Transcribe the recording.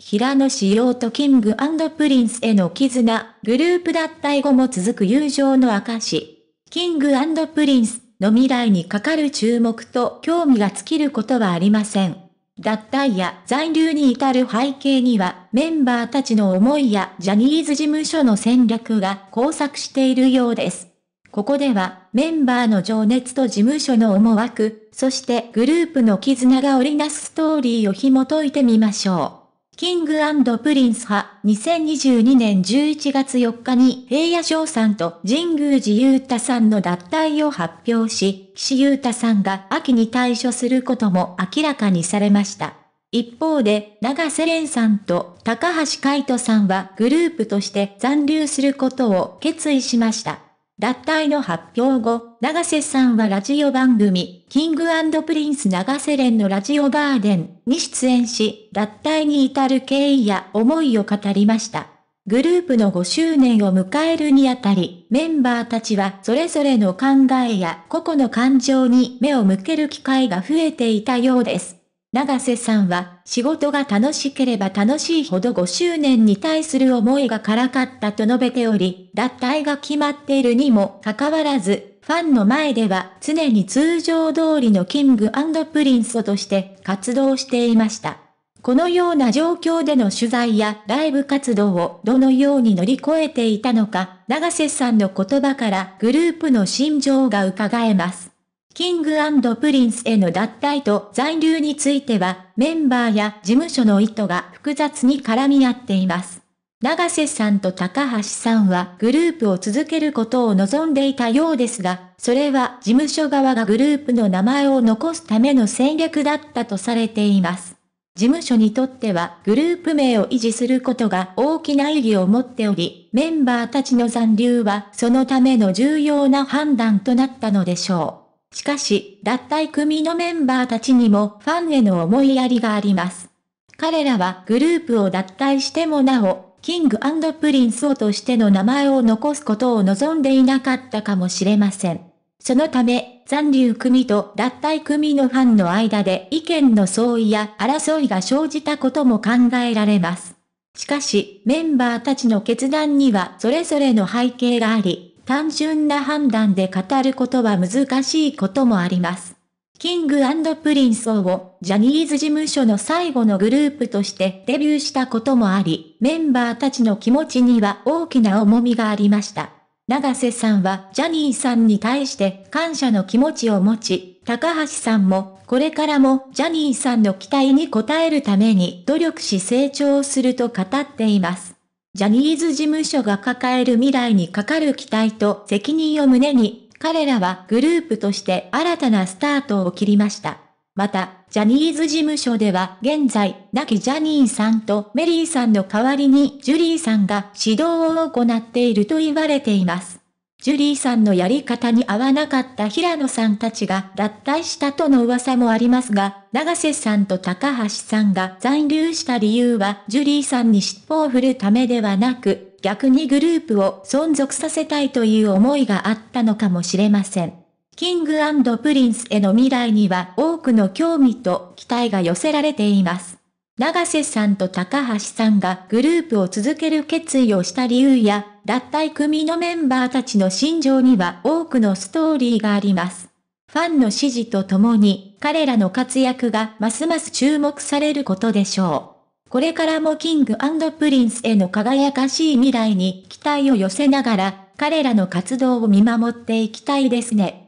平野紫耀とキングプリンスへの絆、グループ脱退後も続く友情の証。キングプリンスの未来にかかる注目と興味が尽きることはありません。脱退や残留に至る背景には、メンバーたちの思いやジャニーズ事務所の戦略が交錯しているようです。ここでは、メンバーの情熱と事務所の思惑、そしてグループの絆が織りなすストーリーを紐解いてみましょう。キングプリンス派、2022年11月4日に平野翔さんと神宮寺勇太さんの脱退を発表し、岸優太さんが秋に退所することも明らかにされました。一方で、長瀬廉さんと高橋海人さんはグループとして残留することを決意しました。脱退の発表後、長瀬さんはラジオ番組、キングプリンス長瀬連のラジオガーデンに出演し、脱退に至る経緯や思いを語りました。グループの5周年を迎えるにあたり、メンバーたちはそれぞれの考えや個々の感情に目を向ける機会が増えていたようです。長瀬さんは仕事が楽しければ楽しいほど5周年に対する思いがからかったと述べており、脱退が決まっているにもかかわらず、ファンの前では常に通常通りのキングプリンスとして活動していました。このような状況での取材やライブ活動をどのように乗り越えていたのか、長瀬さんの言葉からグループの心情が伺えます。キングプリンスへの脱退と残留については、メンバーや事務所の意図が複雑に絡み合っています。長瀬さんと高橋さんはグループを続けることを望んでいたようですが、それは事務所側がグループの名前を残すための戦略だったとされています。事務所にとってはグループ名を維持することが大きな意義を持っており、メンバーたちの残留はそのための重要な判断となったのでしょう。しかし、脱退組のメンバーたちにもファンへの思いやりがあります。彼らはグループを脱退してもなお、キングプリンスをとしての名前を残すことを望んでいなかったかもしれません。そのため、残留組と脱退組のファンの間で意見の相違や争いが生じたことも考えられます。しかし、メンバーたちの決断にはそれぞれの背景があり、単純な判断で語ることは難しいこともあります。キングプリンスをジャニーズ事務所の最後のグループとしてデビューしたこともあり、メンバーたちの気持ちには大きな重みがありました。長瀬さんはジャニーさんに対して感謝の気持ちを持ち、高橋さんもこれからもジャニーさんの期待に応えるために努力し成長すると語っています。ジャニーズ事務所が抱える未来にかかる期待と責任を胸に、彼らはグループとして新たなスタートを切りました。また、ジャニーズ事務所では現在、亡きジャニーさんとメリーさんの代わりにジュリーさんが指導を行っていると言われています。ジュリーさんのやり方に合わなかった平野さんたちが脱退したとの噂もありますが、長瀬さんと高橋さんが残留した理由はジュリーさんに尻尾を振るためではなく、逆にグループを存続させたいという思いがあったのかもしれません。キングプリンスへの未来には多くの興味と期待が寄せられています。長瀬さんと高橋さんがグループを続ける決意をした理由や、脱退組のメンバーたちの心情には多くのストーリーがあります。ファンの支持とともに、彼らの活躍がますます注目されることでしょう。これからもキングプリンスへの輝かしい未来に期待を寄せながら、彼らの活動を見守っていきたいですね。